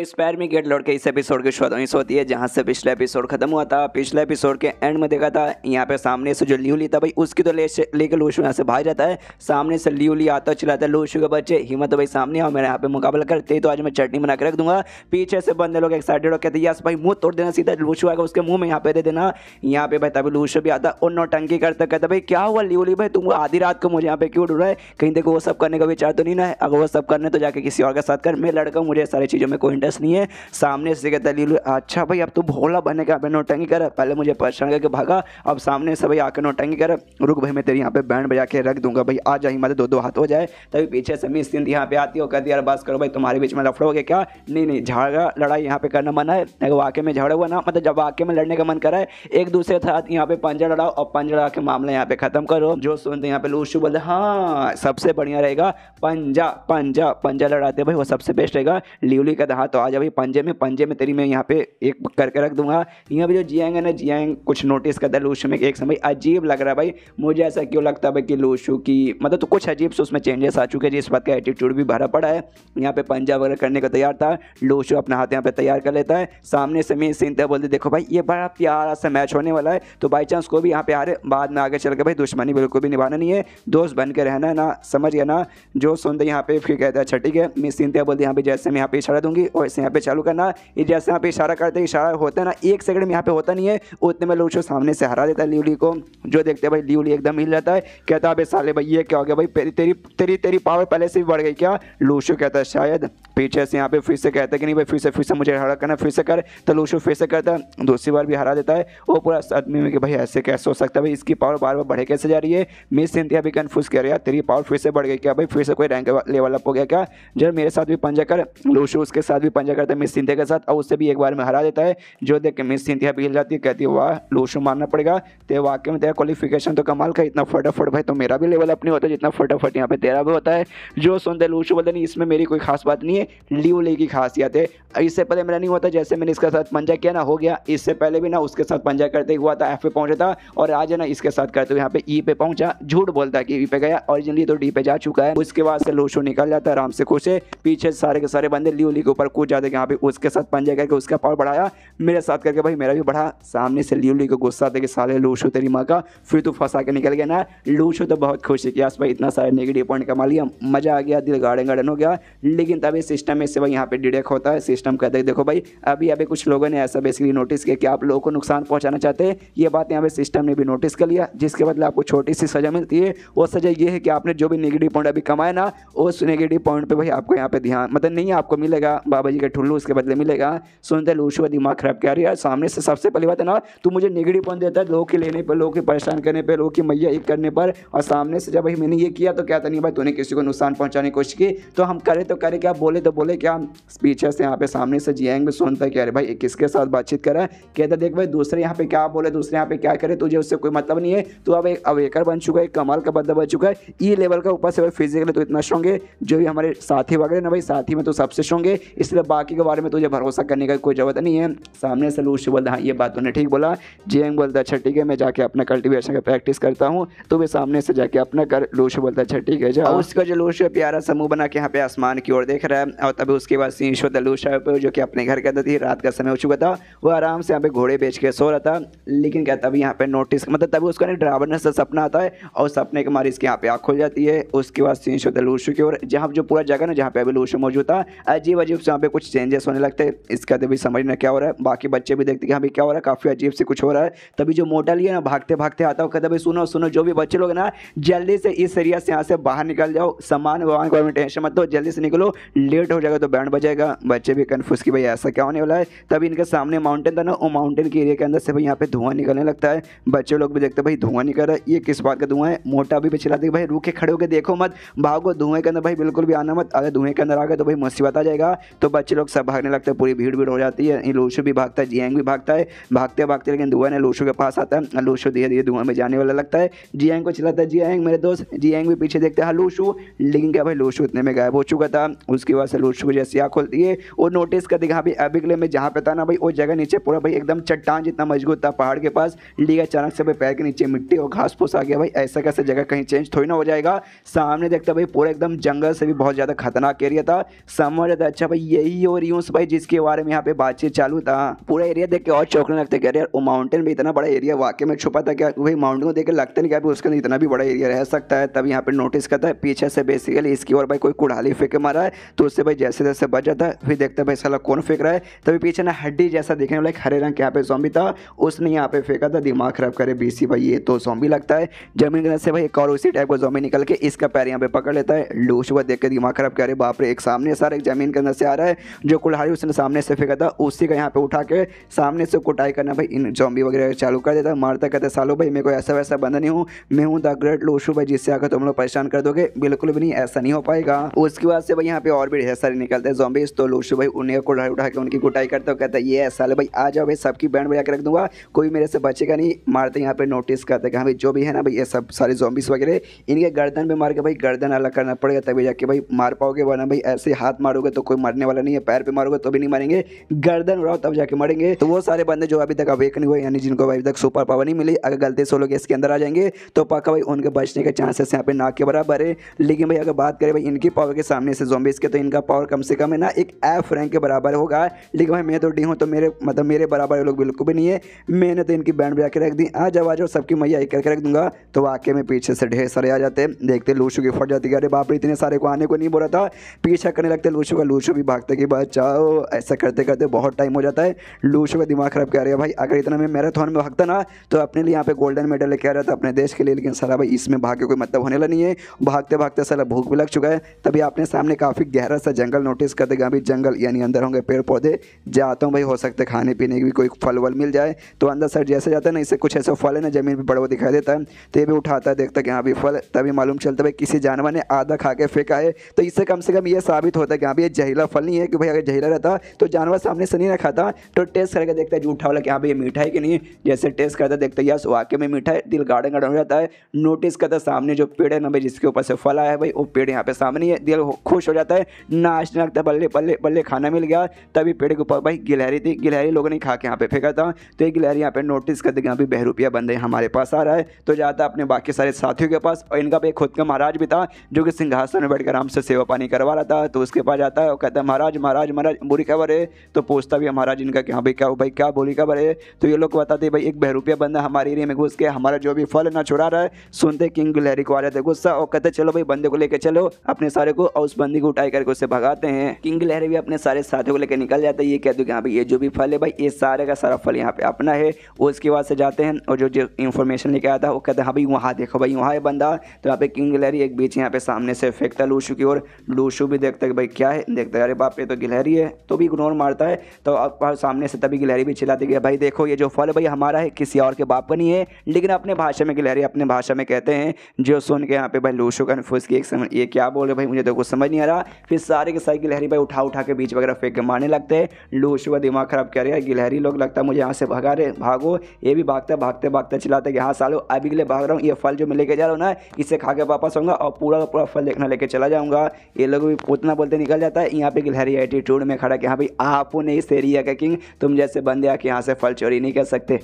इस पैर में गेट लौट के इस एपिसोड की शुरुआत होती है जहाँ से पिछला एपिसोड खत्म हुआ था पिछले एपिसोड के एंड में देखा था यहाँ पे सामने से जो लियोली ली था भाई उसकी तो ले लेकर लूशु यहाँ से भाग जाता है सामने से लियोली आता तो चलाता है लूशु के बच्चे हिम्मत तो भाई सामने आओ मेरे यहाँ पे मुकाबला करते तो आज मैं चटनी बना के रख दूंगा पीछे से बंदे लोग एक्साइटेड होकर कहते यस भाई मुंह तोड़ देना सीधा लूशु आएगा उसके मुंह में यहाँ पे दे देना यहाँ पे भाई तभी लूशु भी आता और नौटंकी करता कहता भाई क्या हुआ लियोली भाई तुम आधी रात को मुझे यहाँ पे क्यों डूढ़ा है कहीं देखो वो सब करने का विचार तो नहीं ना है अगर वो सब करने तो जाके किसी और के साथ कर मैं लड़का मुझे सारी चीज़ों में कोई स्टेटस नहीं है सामने से कहता लीलू अच्छा भाई अब तो भोला बने का नोटंगी कर पहले मुझे परेशान करके भागा अब सामने से भाई आकर नोटंगी कर रुक भाई मैं तेरे यहाँ पे बैंड बजा के रख दूंगा भाई आ जाए मतलब दो दो हाथ हो जाए तभी पीछे से मिस सिंध यहाँ पे आती हो कहती यार बस करो भाई तुम्हारे बीच में लफड़ोगे क्या नहीं नहीं झाड़ा लड़ाई यहाँ पे करना मना है अगर वाक्य में झगड़ा हुआ ना मतलब जब वाक्य में लड़ने का मन करा है एक दूसरे के साथ यहाँ पे पंजा लड़ाओ और पंजा लड़ा के मामला यहाँ पे खत्म करो जो सुनते यहाँ पे लूशू बोलते हाँ सबसे बढ़िया रहेगा पंजा पंजा पंजा लड़ाते भाई वो सबसे बेस्ट रहेगा लिवली का हाथ तो आ जा भाई पंजे में पंजे में तेरी मैं यहाँ पे एक करके रख दूंगा यहाँ पे जो जियांग है ना जियांग कुछ नोटिस करता है लूशू में एक समय अजीब लग रहा है भाई मुझे ऐसा क्यों लगता है भाई कि लूशू की मतलब तो कुछ अजीब से उसमें चेंजेस आ चुके हैं जिस बात का एटीट्यूड भी भरा पड़ा है यहाँ पे पंजा वगैरह करने का तैयार था लूशू अपना हाथ यहाँ पे तैयार कर लेता है सामने से मेन सीन तय बोलते देखो भाई ये बड़ा प्यारा सा मैच होने वाला है तो बाई चांस को भी यहाँ पे आ रहे बाद में आगे चल के भाई दुश्मनी बिल्कुल भी निभाना नहीं है दोस्त बन के रहना ना समझ गया ना जो सुनते यहाँ पे फिर कहते हैं अच्छा ठीक है मिस सीन तय बोलते यहाँ पे जैसे मैं यहाँ पे छड़ा दूंगी और और इसे यहाँ पे चालू करना ये जैसे यहाँ पे इशारा करते हैं इशारा होता है ना एक सेकंड में यहाँ पे होता नहीं है उतने में लोचो सामने से हरा देता है ल्यूली को जो देखते हैं भाई ल्यूली एकदम हिल जाता है कहता है साले भाई ये क्या हो गया भाई तेरी तेरी तेरी पावर पहले से भी बढ़ गई क्या लूचो कहता है शायद पीछे से यहाँ पे फिर से कहता है कि नहीं भाई फिर से फिर से मुझे हरा करना फिर से कर तो लूशो फिर से करता है दूसरी बार भी हरा देता है वो पूरा आदमी में कि भाई ऐसे कैसे हो सकता है भाई इसकी पावर बार बार बढ़े कैसे जा रही है मिस सिंथिया भी कन्फ्यूज़ कर रहा है तेरी पावर फिर से बढ़ गई क्या भाई फिर से कोई रैंक लेवल अप हो गया क्या जब मेरे साथ भी पंजा कर लूशू उसके साथ भी पंजा करता है मिस सिंथिया के साथ और उससे भी एक बार में हरा देता है जो देख के मिस सिंथिया भी हिल जाती है कहती है वाह लूशू मारना पड़ेगा तेरे वाकई में तेरा क्वालिफिकेशन तो कमाल का इतना फटाफट भाई तो मेरा भी लेवल अपनी होता है जितना फटाफट यहाँ पे तेरा भी होता है जो सुनते लूशो बोलते नहीं इसमें मेरी कोई खास बात नहीं है में लियोले की खासियत है इससे पहले मेरा नहीं हुआ था जैसे मैंने इसके साथ पंजा किया ना हो गया इससे पहले भी ना उसके साथ पंजा करते हुआ था एफ पे पहुंचा था और आज है ना इसके साथ करते हुए यहाँ पे ई e पे पहुंचा झूठ बोलता है कि ई e पे गया ऑरिजिनली तो डी पे जा चुका है उसके बाद से लोशो निकल जाता आराम से खुश है पीछे सारे के सारे बंदे लियोली के ऊपर कूद जाते यहाँ पे उसके साथ पंजा करके उसका पावर बढ़ाया मेरे साथ करके भाई मेरा भी बढ़ा सामने से लियोली को गुस्सा था कि साले लोशो तेरी माँ का फिर तो फंसा के निकल गया ना लोशो तो बहुत खुश है कि आस भाई इतना सारे नेगेटिव पॉइंट कमा लिया मजा आ गया दिल गार्डन गार्डन हो गया लेकिन तब इस सिस्टम में से भाई यहाँ पे डिडेक्ट होता है सिस्टम कहते हैं देखो भाई अभी अभी कुछ लोगों ने ऐसा बेसिकली नोटिस किया कि आप लोगों को नुकसान पहुँचाना चाहते हैं ये बात यहाँ पे सिस्टम ने भी नोटिस कर लिया जिसके बदले आपको छोटी सी सजा मिलती है वो सजा ये है कि आपने जो भी निगेटिव पॉइंट अभी कमाया ना उस निगेटिव पॉइंट पर भाई आपको यहाँ पे ध्यान मतलब नहीं आपको मिलेगा बाबा जी का ठुल्लू उसके बदले मिलेगा सुनते लूशु दिमाग खराब क्या रही है सामने से सबसे पहली बात है ना तू मुझे निगेटिव पॉइंट देता है लोग के लेने पर लोग की परेशान करने पर लोग की मैया एक करने पर और सामने से जब भाई मैंने ये किया तो क्या था नहीं भाई तूने किसी को नुकसान पहुँचाने की कोशिश की तो हम करें तो करें क्या बोले तो बोले क्या स्पीच है यहाँ पे सामने से जी आएंगे सुनता है अरे भाई किसके साथ बातचीत कर रहा है कहता देख भाई दूसरे यहाँ पे क्या बोले दूसरे यहाँ पे क्या करे तुझे उससे कोई मतलब नहीं है तो अब एक अवेकर बन चुका है कमाल का बदला बन चुका है ई लेवल का ऊपर से भाई फिजिकली तो इतना स्ट्रॉन्ग है जो भी हमारे साथी वगैरह ना भाई साथी में तो सबसे स्ट्रॉन्ग है इसलिए बाकी के बारे में तुझे भरोसा करने का कोई जरूरत नहीं है सामने से लूसी बोलता हाँ ये बात उन्हें ठीक बोला जियांग बोलता अच्छा ठीक है मैं जाके अपना कल्टिवेशन का प्रैक्टिस करता हूँ तो वे सामने से जाके अपना कर लूसी बोलता अच्छा ठीक है जाओ उसका जो लूसी प्यारा समूह बना के यहाँ पे आसमान की ओर देख रहा है और तभी उसके बाद सिंह ईश्वर दलू शाह पे जो कि अपने घर के अंदर थी रात का समय हो चुका था वो आराम से यहाँ पे घोड़े बेच के सो रहा था लेकिन क्या तभी यहाँ पे नोटिस मतलब तभी उसका ड्राइवर ने सपना आता है और सपने के मारे इसके यहाँ पे आँख खुल जाती है उसके बाद सिंह ईश्वर दलू शू की ओर जहाँ जो पूरा जगह ना जहाँ पे अभी लूशु मौजूद था अजीब अजीब से यहाँ पे कुछ चेंजेस होने लगते हैं इसका तभी तो समझ में क्या हो रहा है बाकी बच्चे भी देखते कि यहाँ पे क्या हो रहा है काफ़ी अजीब से कुछ हो रहा है तभी जो मोटा लिया ना भागते भागते आता होगा तभी सुनो सुनो जो भी बच्चे लोग ना जल्दी से इस एरिया से यहाँ से बाहर निकल जाओ सामान वाहन को टेंशन मत दो जल्दी से निकलो लेट लेट हो जाएगा तो बैंड बजेगा बच्चे भी कन्फ्यूज कि भाई ऐसा क्या होने वाला है तभी इनके सामने माउंटेन था ना वो माउंटेन के एरिया के अंदर से भाई यहाँ पे धुआं निकलने लगता है बच्चे लोग भी देखते भाई धुआं निकल रहा है ये किस बात का धुआं है मोटा भी पिछला देखिए भाई रुके खड़े होकर देखो मत भागो धुएं के अंदर भाई बिल्कुल भी आना मत अगर धुएं के अंदर आ गए तो भाई मुसीबत आ जाएगा तो बच्चे लोग सब भागने लगते हैं पूरी भीड़ भीड़ हो जाती है लूशो भी भागता है जियांग भी भागता है भागते भागते लेकिन धुआं ने लूशो के पास आता है लूशो धीरे धीरे धुआं में जाने वाला लगता है जियांग को चलाता है जियांग मेरे दोस्त जियांग भी पीछे देखते हैं हाँ लोशू लेकिन क्या भाई लूशो इतने में गायब हो चुका था उसके बाद सलूट जैसी आँख खोलती है और नोटिस कर देगा भाई अभी के लिए मैं जहाँ पे था ना भाई वो जगह नीचे पूरा भाई एकदम चट्टान जितना मजबूत था पहाड़ के पास ली अचानक से भाई पैर के नीचे मिट्टी और घास फूस आ गया भाई ऐसा कैसे जगह कहीं चेंज थोड़ी ना हो जाएगा सामने देखता भाई पूरा एकदम जंगल से भी बहुत ज़्यादा खतरनाक एरिया था समझ रहा अच्छा भाई यही और यूस भाई जिसके बारे में यहाँ पे बातचीत चालू था पूरा एरिया देख के और चौकने लगते कह रहे यार वो माउंटेन भी इतना बड़ा एरिया वाकई में छुपा था क्या तो भाई माउंटेन को देख लगता नहीं क्या उसके अंदर इतना भी बड़ा एरिया रह सकता है तब यहाँ पे नोटिस करता है पीछे से बेसिकली इसकी और भाई कोई कुड़ाली फेंके मारा है तो उससे भाई जैसे जैसे बच जाता है फिर देखते भाई साला कौन फेंक रहा है तभी पीछे ना हड्डी जैसा देखने वाला एक हरे रंग के यहाँ पे जॉम्बी था उसने यहाँ पे फेंका था दिमाग खराब करे बीसी भाई ये तो जॉम्बी लगता है जमीन के से भाई एक और उसी टाइप का जॉम्बी निकल के इसका पैर यहाँ पे पकड़ लेता है लूश हुआ देख के दिमाग खराब करे बाप रे एक सामने सारा एक जमीन के अंदर से आ रहा है जो कुल्हाड़ी उसने सामने से फेंका था उसी का यहाँ पे उठा के सामने से कुटाई करना भाई इन जॉम्बी वगैरह चालू कर देता है मारता कहते सालो भाई मेरे को ऐसा वैसा बंदा नहीं हूँ मैं हूँ द ग्रेट लूशू भाई जिससे आकर तुम लोग परेशान कर दोगे बिल्कुल भी नहीं ऐसा नहीं हो पाएगा उसके बाद से भाई यहाँ पे और भी भी है सारे निकलते हैं जॉम्बिस तो लोग सुबह उन्हें को उठा उठा के उनकी कुटाई करते हो कहते हैं ये साले भाई आ जाओ भाई सबकी बैंड बजा के रख दूंगा कोई मेरे से बचेगा नहीं मारते यहाँ पे नोटिस करते कि हाँ भाई जो भी है ना भाई ये सब सारे जॉम्बिस वगैरह इनके गर्दन में मार के भाई गर्दन अलग करना पड़ेगा तभी जाके भाई मार पाओगे वरना भाई ऐसे हाथ मारोगे तो कोई मरने वाला नहीं है पैर पर मारोगे तो भी नहीं मरेंगे गर्दन उड़ाओ तब जाके मरेंगे तो वो सारे बंदे जो अभी तक अवेक नहीं हुए यानी जिनको अभी तक सुपर पावर नहीं मिली अगर गलती से लोग इसके अंदर आ जाएंगे तो पाका भाई उनके बचने के चांसेस यहाँ पे ना के बराबर है लेकिन भाई अगर बात करें भाई इनकी पावर के सामने से जॉम्बिस के तो इनका इनका पावर कम से कम है ना एक एफ रैंक के बराबर होगा लेकिन भाई मैं तो डी हूँ तो मेरे मतलब मेरे बराबर लोग बिल्कुल भी नहीं है मैंने तो इनकी बैंड बजा के रख दी आज आवाज और सबकी मैया एक करके रख दूंगा तो वाकई में पीछे से ढेर सारे आ जाते हैं देखते लूशु की फट जाती है अरे बाप इतने सारे को आने को नहीं बोला था पीछा करने लगते लूशु का लूशु भी भागते कि बचाओ ऐसा करते करते बहुत टाइम हो जाता है लूशु का दिमाग खराब कर रहा है भाई अगर इतना मैं मैराथन में भागता ना तो अपने लिए यहाँ पे गोल्डन मेडल लेके आ रहा था अपने देश के लिए लेकिन सारा भाई इसमें भाग के कोई मतलब होने वाला नहीं है भागते भागते सारा भूख भी लग चुका है तभी आपने सामने काफ़ी गहरा सा जंगल नोटिस कर देगा अभी जंगल यानी अंदर होंगे पेड़ पौधे जाता तो हूँ भाई हो सकता है खाने पीने की भी कोई फल वल मिल जाए तो अंदर सर जैसे जाता है ना इससे कुछ ऐसा फल है ना ज़मीन पर बड़ा हुआ दिखाई देता है तो ये भी उठाता है देखता है कि हाँ भी फल तभी मालूम चलता है भाई किसी जानवर ने आधा खा के फेंका है तो इससे कम से कम ये साबित होता है कि हाँ भी ये जहरीला फल नहीं है कि भाई अगर जहरीला रहता तो जानवर सामने से नहीं ना खाता तो टेस्ट करके देखता है जूठा वाला कि हाँ भाई ये मीठा है कि नहीं जैसे टेस्ट करता देखता है यस वाकई में मीठा है दिल गार्डन गार्डन हो जाता है नोटिस करता सामने जो पेड़ है ना भाई जिसके ऊपर से फल आया है भाई वो पेड़ यहाँ पे सामने है दिल खुश हो जाता है नाच नाचता बल्ले बल्ले बल्ले खाना मिल गया तभी पेड़ के ऊपर भाई गिलहरी थी गिलहरी लोगों ने खा के यहाँ पे फेंका था तो ये गिलहरी यहाँ पे नोटिस कर यहाँ अभी बहरूपिया बंदे हमारे पास आ रहा है तो जाता अपने बाकी सारे साथियों के पास और इनका भी खुद का महाराज भी था जो कि सिंहासन में बैठकर आराम से सेवा पानी करवा रहा था तो उसके पास जाता है और कहता है महाराज महाराज महाराज बुरी खबर है तो पूछता भी महाराज इनका कि हाँ भाई क्या भाई क्या बुरी खबर है तो ये लोग बताते भाई एक बहरूपिया बंदा हमारे एरिया में घुस के हमारा जो भी फल ना छुड़ा रहा है सुनते किंग गिलहरी को आ जाते गुस्सा और कहते चलो भाई बंदे को लेकर चलो अपने सारे को और उस बंदी को उठाई करके उसे से भगाते हैं किंग लहरे भी अपने सारे साथियों को लेकर निकल जाते हैं ये कह दो कि यहाँ पे ये जो भी फल है भाई ये सारे का सारा फल यहाँ पे अपना है वो उसके बाद से जाते हैं और जो जो इन्फॉर्मेशन लेके आता है वो कहते हैं हाँ भाई वहाँ देखो भाई वहाँ है बंदा तो यहाँ पे किंग लहरी एक बीच यहाँ पे सामने से फेंकता लूशू की ओर लूशू भी देखता है भाई क्या है देखता है अरे बाप ये तो गिलहरी है तो भी इग्नोर मारता है तो अब सामने से तभी गिलहरी भी चिल्लाती है भाई देखो ये जो फल भाई हमारा है किसी और के बाप का नहीं है लेकिन अपने भाषा में गिलहरी अपने भाषा में कहते हैं जो सुन के यहाँ पे भाई लूशू कन्फ्यूज़ की एक समझ ये क्या बोल रहे भाई मुझे तो कुछ समझ नहीं आ रहा फिर सारे के सारे गिलहरी भाई उठा उठा के बीच वगैरह फेंक के मारने लगते हैं लू सुबह दिमाग खराब कर रहा है गिलहरी लोग लगता है मुझे यहाँ से भगा रहे भागो ये भी भागते भागते भागते चलाते कि हाँ सालो अभी के लिए भाग रहा हूँ ये फल जो मैं लेके जा रहा हूँ ना इसे खा के वापस आऊँगा और पूरा का पूरा फल देखना लेके चला जाऊँगा ये लोग भी उतना बोलते निकल जाता है यहाँ पे गिलहरी एटीट्यूड में खड़ा कि हाँ भाई आप नहीं इस का किंग तुम जैसे बंदे आके यहाँ से फल चोरी नहीं कर सकते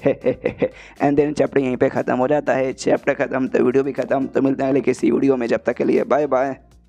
एंड देन चैप्टर यहीं पर ख़त्म हो जाता है चैप्टर खत्म तो वीडियो भी खत्म तो मिलते हैं किसी वीडियो में जब तक के लिए बाय बाय